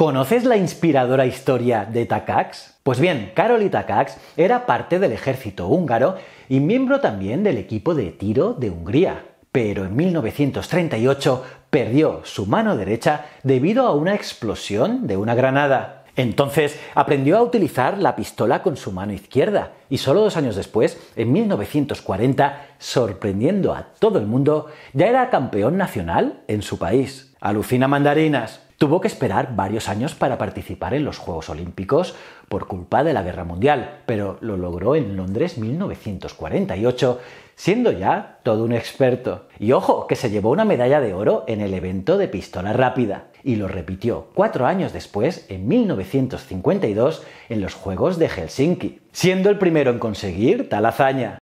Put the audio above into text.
¿Conoces la inspiradora historia de Takacs? Pues bien, Karoli Takacs era parte del ejército húngaro y miembro también del equipo de tiro de Hungría. Pero en 1938 perdió su mano derecha debido a una explosión de una granada. Entonces aprendió a utilizar la pistola con su mano izquierda y solo dos años después, en 1940, sorprendiendo a todo el mundo, ya era campeón nacional en su país. Alucina mandarinas. Tuvo que esperar varios años para participar en los Juegos Olímpicos por culpa de la Guerra Mundial, pero lo logró en Londres 1948, siendo ya todo un experto. Y ojo, que se llevó una medalla de oro en el evento de pistola rápida. Y lo repitió cuatro años después, en 1952, en los Juegos de Helsinki, siendo el primero en conseguir tal hazaña.